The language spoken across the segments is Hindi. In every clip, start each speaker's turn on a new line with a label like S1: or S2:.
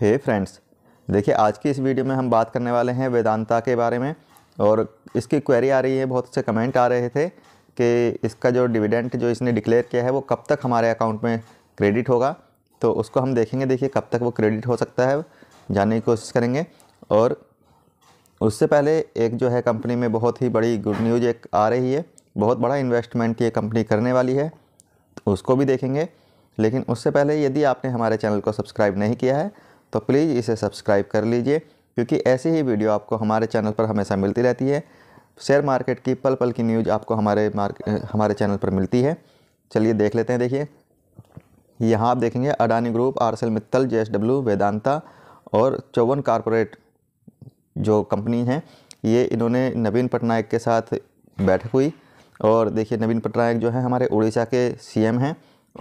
S1: हे फ्रेंड्स देखिए आज की इस वीडियो में हम बात करने वाले हैं वेदांता के बारे में और इसकी क्वेरी आ रही है बहुत से कमेंट आ रहे थे कि इसका जो डिविडेंट जो इसने डिक्लेयर किया है वो कब तक हमारे अकाउंट में क्रेडिट होगा तो उसको हम देखेंगे देखिए कब तक वो क्रेडिट हो सकता है जानने की कोशिश करेंगे और उससे पहले एक जो है कंपनी में बहुत ही बड़ी गुड न्यूज़ एक आ रही है बहुत बड़ा इन्वेस्टमेंट ये कंपनी करने वाली है तो उसको भी देखेंगे लेकिन उससे पहले यदि आपने हमारे चैनल को सब्सक्राइब नहीं किया है तो प्लीज़ इसे सब्सक्राइब कर लीजिए क्योंकि ऐसी ही वीडियो आपको हमारे चैनल पर हमेशा मिलती रहती है शेयर मार्केट की पल पल की न्यूज़ आपको हमारे मार्केट हमारे चैनल पर मिलती है चलिए देख लेते हैं देखिए यहाँ आप देखेंगे अडानी ग्रुप आरसेल मित्तल जे वेदांता और चौवन कारपोरेट जो कंपनी हैं ये इन्होंने नवीन पटनायक के साथ बैठक हुई और देखिए नवीन पटनायक जो है हमारे उड़ीसा के सीएम हैं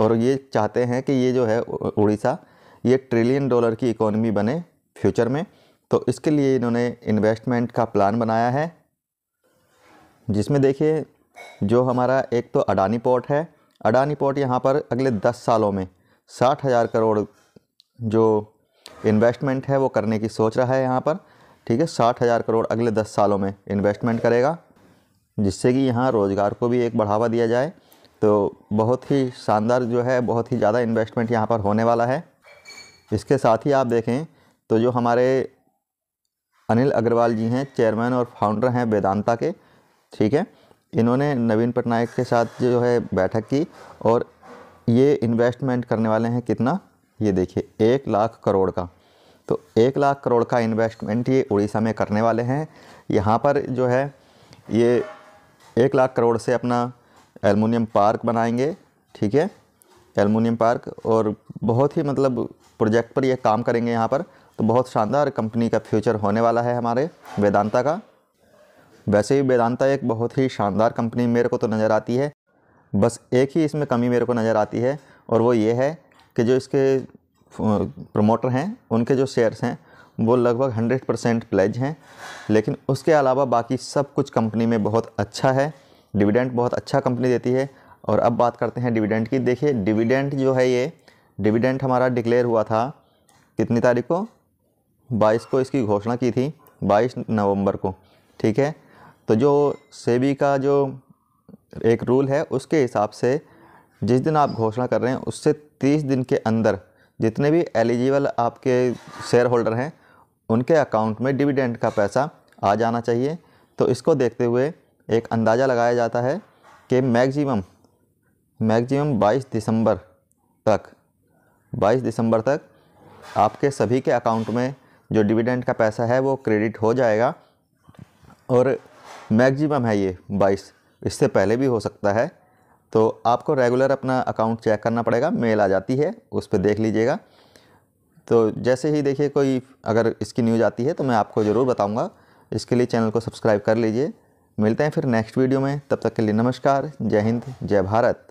S1: और ये चाहते हैं कि ये जो है उड़ीसा ये ट्रिलियन डॉलर की इकोनॉमी बने फ्यूचर में तो इसके लिए इन्होंने इन्वेस्टमेंट का प्लान बनाया है जिसमें देखिए जो हमारा एक तो अडानी पोर्ट है अडानी पोर्ट यहाँ पर अगले दस सालों में साठ हज़ार करोड़ जो इन्वेस्टमेंट है वो करने की सोच रहा है यहाँ पर ठीक है साठ हज़ार करोड़ अगले दस सालों में इन्वेस्टमेंट करेगा जिससे कि यहाँ रोज़गार को भी एक बढ़ावा दिया जाए तो बहुत ही शानदार जो है बहुत ही ज़्यादा इन्वेस्टमेंट यहाँ पर होने वाला है इसके साथ ही आप देखें तो जो हमारे अनिल अग्रवाल जी हैं चेयरमैन और फाउंडर हैं वेदांता के ठीक है इन्होंने नवीन पटनायक के साथ जो है बैठक की और ये इन्वेस्टमेंट करने वाले हैं कितना ये देखिए एक लाख करोड़ का तो एक लाख करोड़ का इन्वेस्टमेंट ये उड़ीसा में करने वाले हैं यहाँ पर जो है ये एक लाख करोड़ से अपना एलमिनियम पार्क बनाएंगे ठीक है एलमिनियम पार्क और बहुत ही मतलब प्रोजेक्ट पर ये काम करेंगे यहाँ पर तो बहुत शानदार कंपनी का फ्यूचर होने वाला है हमारे वेदांता का वैसे ही वेदांता एक बहुत ही शानदार कंपनी मेरे को तो नज़र आती है बस एक ही इसमें कमी मेरे को नज़र आती है और वो ये है कि जो इसके प्रमोटर हैं उनके जो शेयर्स हैं वो लगभग हंड्रेड परसेंट प्लेज हैं लेकिन उसके अलावा बाकी सब कुछ कंपनी में बहुत अच्छा है डिविडेंड बहुत अच्छा कंपनी देती है और अब बात करते हैं डिविडेंड की देखिए डिविडेंड जो है ये डिविडेंड हमारा डिक्लेयर हुआ था कितनी तारीख को बाईस को इसकी घोषणा की थी बाईस नवंबर को ठीक है तो जो सेबी का जो एक रूल है उसके हिसाब से जिस दिन आप घोषणा कर रहे हैं उससे तीस दिन के अंदर जितने भी एलिजिबल आपके शेयर होल्डर हैं उनके अकाउंट में डिविडेंड का पैसा आ जाना चाहिए तो इसको देखते हुए एक अंदाज़ा लगाया जाता है कि मैक्सिमम मैक्सिमम 22 दिसंबर तक 22 दिसंबर तक आपके सभी के अकाउंट में जो डिविडेंड का पैसा है वो क्रेडिट हो जाएगा और मैक्सिमम है ये 22 इससे पहले भी हो सकता है तो आपको रेगुलर अपना अकाउंट चेक करना पड़ेगा मेल आ जाती है उस पर देख लीजिएगा तो जैसे ही देखिए कोई अगर इसकी न्यूज़ आती है तो मैं आपको ज़रूर बताऊँगा इसके लिए चैनल को सब्सक्राइब कर लीजिए मिलते हैं फिर नेक्स्ट वीडियो में तब तक के लिए नमस्कार जय हिंद जय भारत